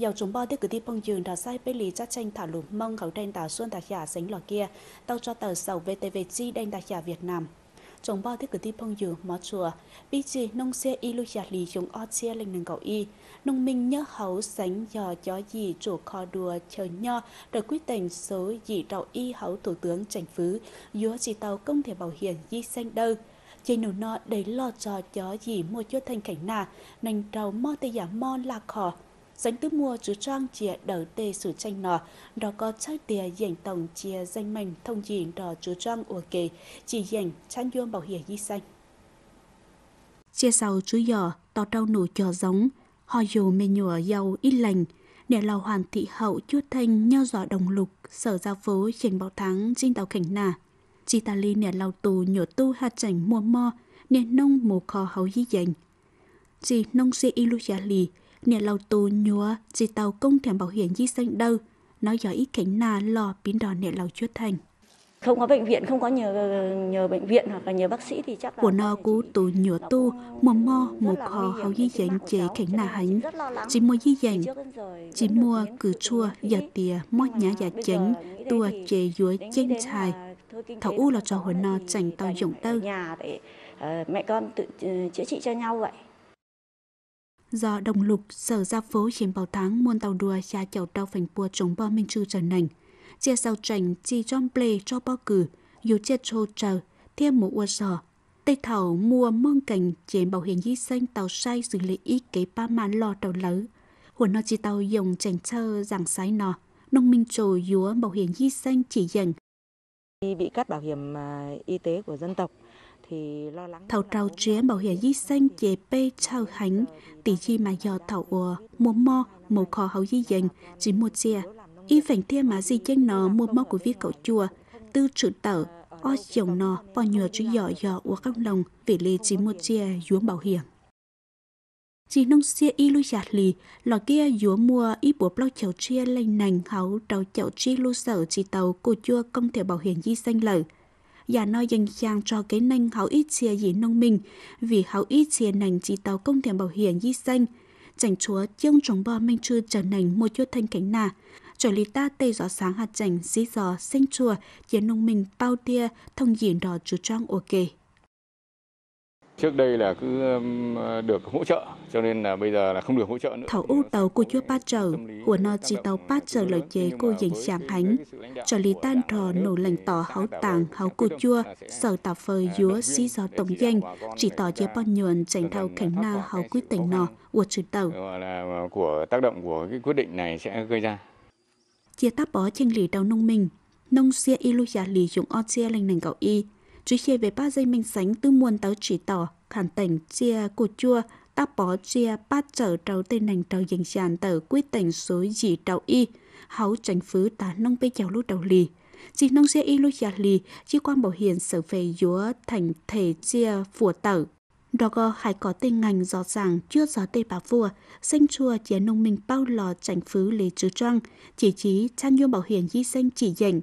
dầu chúng bo tiết cử ti bông dường đã sai bê lì chắc tranh thả lùm mông khẩu đen tà xuân tà khả sánh lò kia tao cho tờ sầu VTV chi đen tà khả Việt Nam chúng bao tiết cử ti phong dường mó chùa bị chỉ nông xe y lưu chặt lì chúng o chia linh nâng cầu y nông minh nhớ hấu sánh dò chó gì chủ kho đùa chờ nho đợi quyết tình số dị đạo y hấu thủ tướng trành phứ dúa chỉ tàu công thể bảo hiểm di xanh đơn chỉ nụ nọ đấy lo trò chó gì mua cho thành cảnh nà nành trầu mò tây giả mo là khỏ dành tư mua chú trang chia đầu tê sử tranh nọ đó có trái tìa dành tổng chia danh mình thông diện đỏ chú trang ủa kề chỉ dành chăn dương bảo hiểm di xanh chia sau chú giò tỏ đau nổ trò giống họ dù mê nhùa giàu ít lành để lò hoàn thị hậu chuốt thanh nhau giỏ đồng lục sở giao phố trình báo thắng trinh tàu cảnh nà chỉ ta ly nẻ lao tù nhổ tu hạt chảnh mua mo nên nông mù kho hấu dí dành chỉ nông xe ilu giả lì nè lâu tù nhúa chỉ tàu công thèm bảo hiểm di sinh đâu nó giỏi ít cánh nà lò biến đòn nè lâu chuốt thành không có bệnh viện không có nhờ nhờ bệnh viện hoặc là nhờ bác sĩ thì chắc là của nó cú tù nhúa tu mò mò một kho hầu di dạng chế cánh nà hạnh chỉ mua di dạng chỉ mua cử chua giờ tìa mò nhá giả chánh tua chế dúa chênh chài thảo u là cho hồi nó chảnh tàu dụng đâu nhà để ờ, mẹ con tự ờ, chữa trị cho nhau vậy do đồng lục sở ra phố chiếm bảo tháng muôn tàu đua xa chậu tàu phành pua chống bom minh chư trần nành chia sau trành chi trong ple cho bao cử dù chia trô chờ thêm một ua sò tây thảo mua mong cảnh chiếm bảo hiểm di sinh tàu say xử lý ít cái ba màn lò tàu lớ huấn nó chi tàu dùng chành chơ giảng sái nò nông minh trồi dúa bảo hiểm di sinh chỉ dành bị cắt bảo hiểm à, y tế của dân tộc Thảo trao chế bảo hiểm di sinh chế bê trao hánh, tỷ chi mà giờ thảo ùa, mua mò, mù khó hậu di dành, chỉ một chia. Y phảnh thiên mà di danh nó mua mò của vi cậu chùa, tư trụ tở, o dòng nó bò nhờ chú dọ dọ ùa các lòng, vì lì chỉ một chia dúa bảo hiểm. Chỉ nông xia y lui chặt lì, lò kia dúa mua y bố lo chậu chia lênh nành hấu trâu chậu chi lưu sở chỉ tàu cô chua công thể bảo hiểm di xanh lời và nói dành chàng cho cái nành hảo ít chia gì nông mình, vì hảo ít chia nành chỉ tàu công thể bảo hiểm di xanh. Chảnh chúa chương trống bò minh chư trở nành một chút thanh cánh nà. Trở lý ta tây gió sáng hạt chảnh dí gió xanh chùa, chiến nông mình bao tia thông diện đỏ chú trang ổ kề. Trước đây là cứ được hỗ trợ, cho nên là bây giờ là không được hỗ trợ nữa. Thảo ưu tàu của chúa bát trở, của nó chỉ tàu bát trở lợi chế cô dành sáng hánh. cho lý tan trò nổ lành tỏ hấu tàng hấu cô chua, sở tà phơi dúa xí gió tổng danh, chỉ tỏ chế bao nhuận tránh thao khánh na hấu quyết tỉnh nọ, của trừ tàu. Của tác động của cái quyết định này sẽ gây ra. Chia táp bó trên lì đầu nông minh nông xia y lưu giả lì dùng o chia lành nành cậu y, chú chia về ba dây minh sánh tư muôn táo chỉ tỏ khẳng tỉnh chia cô chua ta bỏ chia ba trở trâu tên nành trâu dành dàn tờ quyết tỉnh số dị trâu y hấu tránh phứ tá nông bê chào lúc đầu lì chỉ nông xe y lúc giả lì chỉ quan bảo hiền sở về dúa thành thể chia phùa tở đó có hay có tên ngành rõ ràng chưa gió tây bà vua sinh chùa chế nông minh bao lò tránh phứ lý trứ trăng chỉ chí chan nhu bảo hiền di sinh chỉ dành